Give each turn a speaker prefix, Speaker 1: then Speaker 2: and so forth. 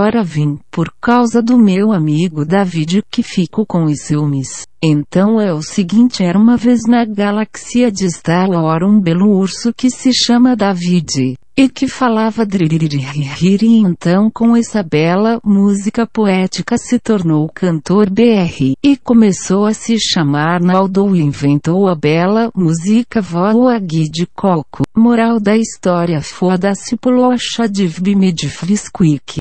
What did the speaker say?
Speaker 1: Ora vim por causa do meu amigo David que fico com os ciúmes. Então é o seguinte era uma vez na galáxia de Star Wars um belo urso que se chama David, e que falava driririririr e então com essa bela música poética se tornou cantor BR, e começou a se chamar Naldo e inventou a bela música Voag de Coco. Moral da história foda-se pelo de Bimedifrisquick.